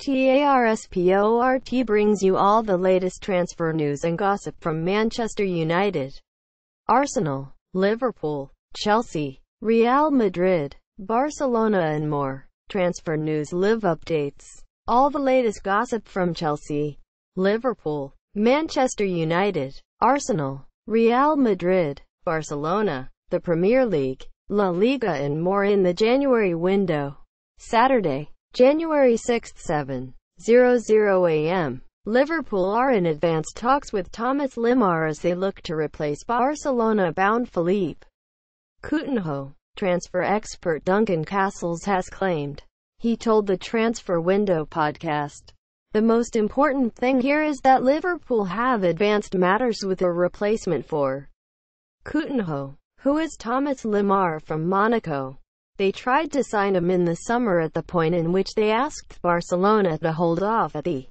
STARSPORT brings you all the latest transfer news and gossip from Manchester United, Arsenal, Liverpool, Chelsea, Real Madrid, Barcelona and more. Transfer News Live Updates All the latest gossip from Chelsea, Liverpool, Manchester United, Arsenal, Real Madrid, Barcelona, the Premier League, La Liga and more in the January window. Saturday, January 6, 7. 00 a.m. Liverpool are in advanced talks with Thomas Limar as they look to replace Barcelona-bound Philippe Coutinho. Transfer expert Duncan Castles has claimed. He told the Transfer Window podcast. The most important thing here is that Liverpool have advanced matters with a replacement for Coutinho, who is Thomas Limar from Monaco. They tried to sign him in the summer at the point in which they asked Barcelona to hold off at the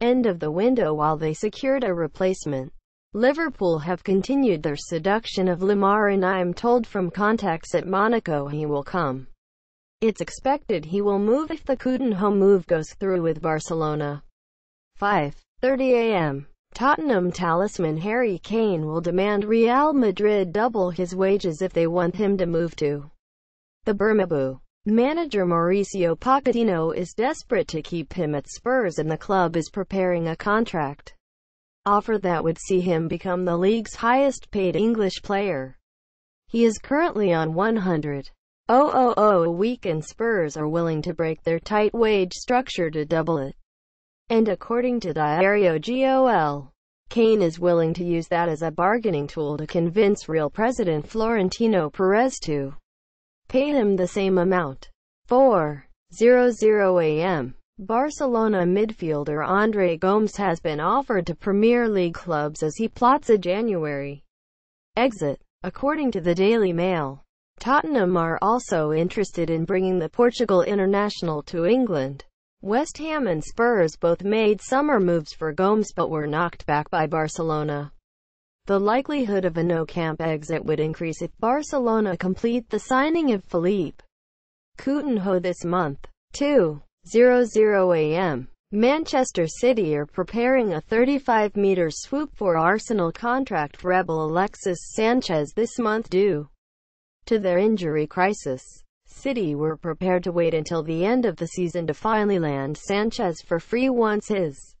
end of the window while they secured a replacement. Liverpool have continued their seduction of Lamar and I am told from contacts at Monaco he will come. It's expected he will move if the home move goes through with Barcelona. 5.30 a.m. Tottenham talisman Harry Kane will demand Real Madrid double his wages if they want him to move to the Bermabu manager Mauricio Pochettino is desperate to keep him at Spurs and the club is preparing a contract offer that would see him become the league's highest paid English player. He is currently on 100. 000 a week and Spurs are willing to break their tight wage structure to double it. And according to Diario GOL, Kane is willing to use that as a bargaining tool to convince Real President Florentino Perez to Pay him the same amount. 4.00 am. Barcelona midfielder Andre Gomes has been offered to Premier League clubs as he plots a January exit, according to the Daily Mail. Tottenham are also interested in bringing the Portugal international to England. West Ham and Spurs both made summer moves for Gomes but were knocked back by Barcelona. The likelihood of a no-camp exit would increase if Barcelona complete the signing of Philippe Coutinho this month. 2.00 a.m. Manchester City are preparing a 35-meter swoop for Arsenal contract rebel Alexis Sanchez this month due to their injury crisis. City were prepared to wait until the end of the season to finally land Sanchez for free once his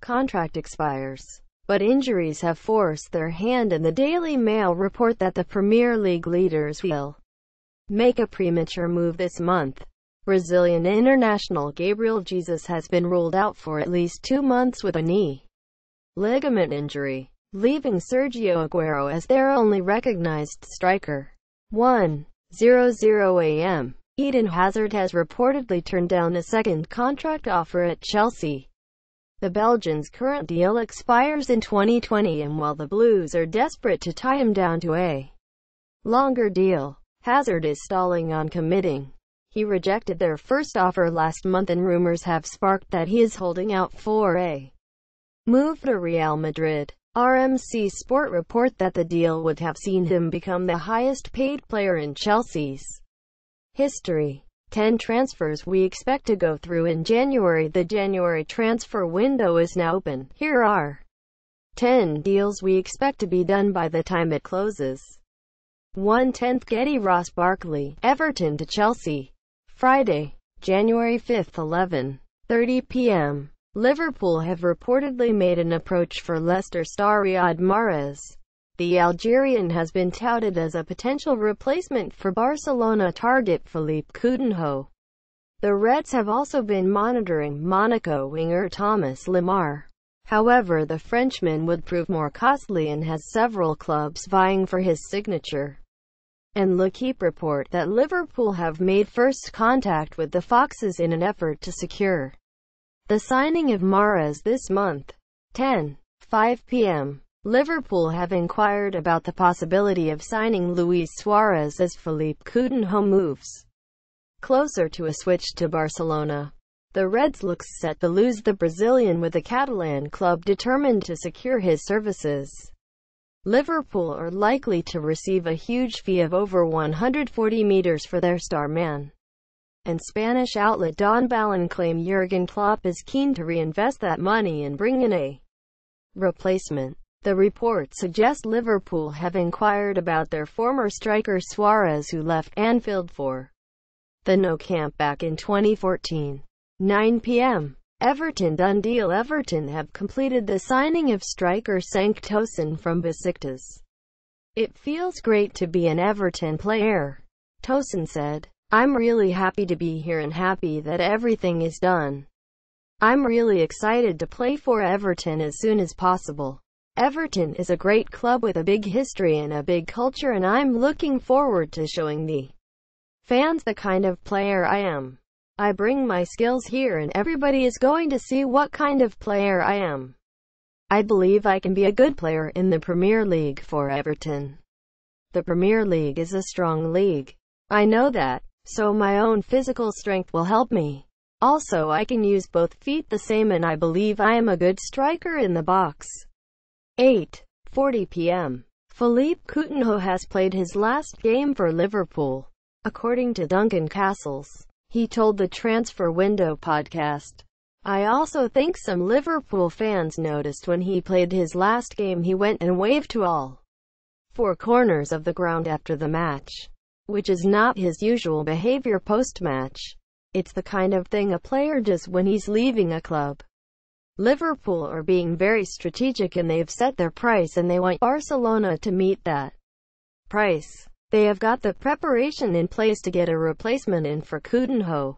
contract expires but injuries have forced their hand and the Daily Mail report that the Premier League leaders will make a premature move this month. Brazilian international Gabriel Jesus has been ruled out for at least two months with a knee ligament injury, leaving Sergio Aguero as their only recognized striker. 1. 00 a.m. Eden Hazard has reportedly turned down a second contract offer at Chelsea. The Belgians' current deal expires in 2020 and while the Blues are desperate to tie him down to a longer deal, Hazard is stalling on committing. He rejected their first offer last month and rumors have sparked that he is holding out for a move to Real Madrid. RMC Sport report that the deal would have seen him become the highest paid player in Chelsea's history. 10 transfers we expect to go through in January. The January transfer window is now open. Here are 10 deals we expect to be done by the time it closes. 1/10th Getty Ross Barkley, Everton to Chelsea. Friday, January 5, 11. 30 p.m. Liverpool have reportedly made an approach for Leicester star Riyad Mahrez. The Algerian has been touted as a potential replacement for Barcelona target Philippe Coutinho. The Reds have also been monitoring Monaco winger Thomas Lemar. However the Frenchman would prove more costly and has several clubs vying for his signature. And L'Equipe report that Liverpool have made first contact with the Foxes in an effort to secure the signing of Mara's this month. 10. 5 p.m. Liverpool have inquired about the possibility of signing Luis Suarez as Philippe Coutinho moves closer to a switch to Barcelona. The Reds looks set to lose the Brazilian with a Catalan club determined to secure his services. Liverpool are likely to receive a huge fee of over 140 meters for their star man. And Spanish outlet Don Ballon claim Jurgen Klopp is keen to reinvest that money and bring in a replacement. The report suggests Liverpool have inquired about their former striker Suarez who left Anfield for the No Camp back in 2014. 9 p.m. Everton Dundee Everton have completed the signing of striker Sanktosen from Besiktas. It feels great to be an Everton player, Tosin said. I'm really happy to be here and happy that everything is done. I'm really excited to play for Everton as soon as possible. Everton is a great club with a big history and a big culture and I'm looking forward to showing the fans the kind of player I am. I bring my skills here and everybody is going to see what kind of player I am. I believe I can be a good player in the Premier League for Everton. The Premier League is a strong league. I know that, so my own physical strength will help me. Also I can use both feet the same and I believe I am a good striker in the box. 8.40 p.m. Philippe Coutinho has played his last game for Liverpool. According to Duncan Castles, he told the Transfer Window podcast, I also think some Liverpool fans noticed when he played his last game he went and waved to all four corners of the ground after the match, which is not his usual behavior post-match. It's the kind of thing a player does when he's leaving a club. Liverpool are being very strategic and they've set their price and they want Barcelona to meet that price. They have got the preparation in place to get a replacement in for Kudinho.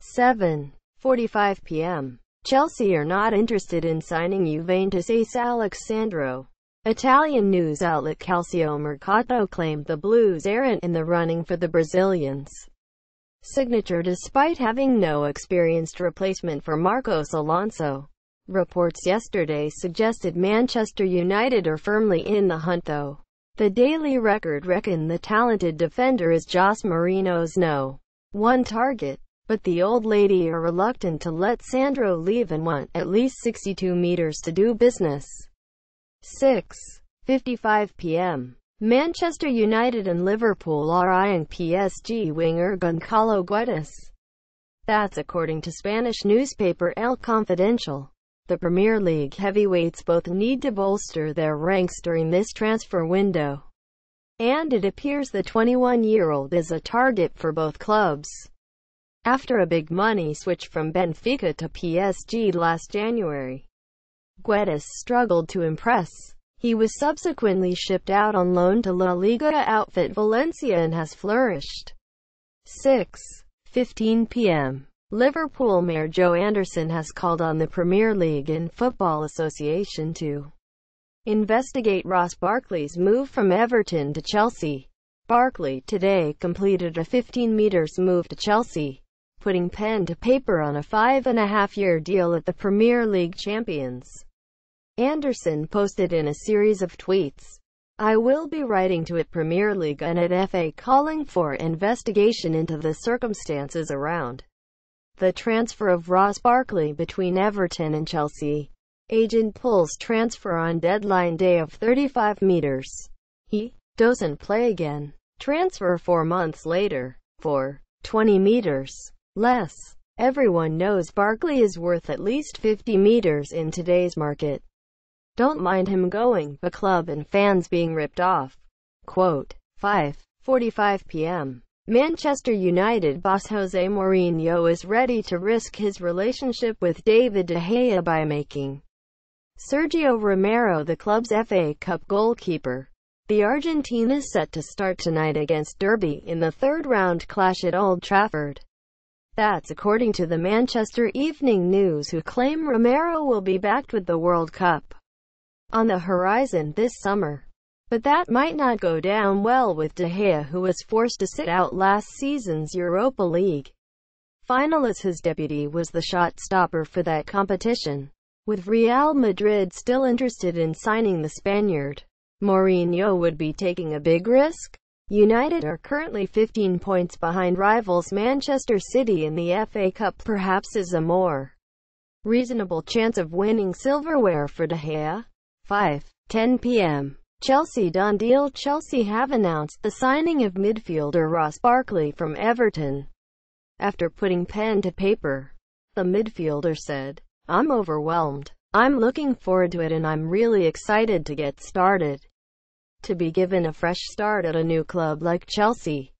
7.45 p.m. Chelsea are not interested in signing Juventus ace Alexandro. Italian news outlet Calcio Mercato claimed the Blues aren't in the running for the Brazilians' signature despite having no experienced replacement for Marcos Alonso. Reports yesterday suggested Manchester United are firmly in the hunt though. The Daily Record reckon the talented defender is Joss Marino's no. One target. But the old lady are reluctant to let Sandro leave and want at least 62 meters to do business. 6.55 p.m. Manchester United and Liverpool are eyeing PSG winger Goncalo Guedes. That's according to Spanish newspaper El Confidential. The Premier League heavyweights both need to bolster their ranks during this transfer window. And it appears the 21-year-old is a target for both clubs. After a big money switch from Benfica to PSG last January, Guedes struggled to impress. He was subsequently shipped out on loan to La Liga outfit Valencia and has flourished. 6:15 p.m. Liverpool Mayor Joe Anderson has called on the Premier League and Football Association to investigate Ross Barkley's move from Everton to Chelsea. Barkley today completed a 15 metres move to Chelsea, putting pen to paper on a five-and-a-half-year deal at the Premier League champions. Anderson posted in a series of tweets, I will be writing to it Premier League and at FA calling for investigation into the circumstances around the transfer of Ross Barkley between Everton and Chelsea. Agent pulls transfer on deadline day of 35 meters. He doesn't play again. Transfer four months later for 20 meters less. Everyone knows Barkley is worth at least 50 meters in today's market. Don't mind him going, the club and fans being ripped off. Quote, 5.45 p.m. Manchester United boss Jose Mourinho is ready to risk his relationship with David De Gea by making Sergio Romero the club's FA Cup goalkeeper. The Argentine is set to start tonight against Derby in the third-round clash at Old Trafford. That's according to the Manchester Evening News who claim Romero will be backed with the World Cup on the horizon this summer. But that might not go down well with De Gea who was forced to sit out last season's Europa League final as his deputy was the shot-stopper for that competition. With Real Madrid still interested in signing the Spaniard, Mourinho would be taking a big risk. United are currently 15 points behind rivals Manchester City in the FA Cup perhaps is a more reasonable chance of winning silverware for De Gea. 5. 10 p.m. Chelsea done deal Chelsea have announced the signing of midfielder Ross Barkley from Everton. After putting pen to paper, the midfielder said, I'm overwhelmed. I'm looking forward to it and I'm really excited to get started. To be given a fresh start at a new club like Chelsea.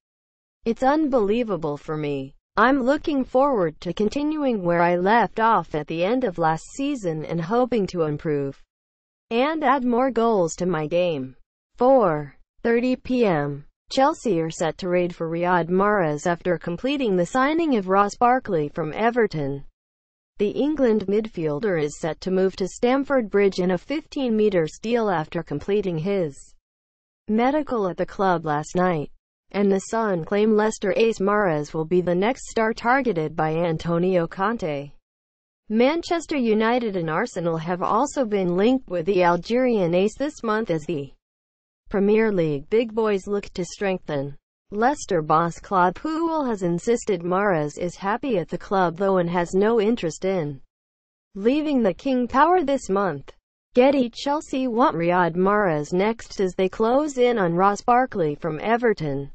It's unbelievable for me. I'm looking forward to continuing where I left off at the end of last season and hoping to improve and add more goals to my game. 4.30 p.m. Chelsea are set to raid for Riyad Mahrez after completing the signing of Ross Barkley from Everton. The England midfielder is set to move to Stamford Bridge in a 15-metre deal after completing his medical at the club last night. And the Sun claim Leicester ace Mahrez will be the next star targeted by Antonio Conte. Manchester United and Arsenal have also been linked with the Algerian ace this month as the Premier League big boys look to strengthen. Leicester boss Claude Puel has insisted Mares is happy at the club though and has no interest in leaving the King Power this month. Getty Chelsea want Riyad Mahrez next as they close in on Ross Barkley from Everton.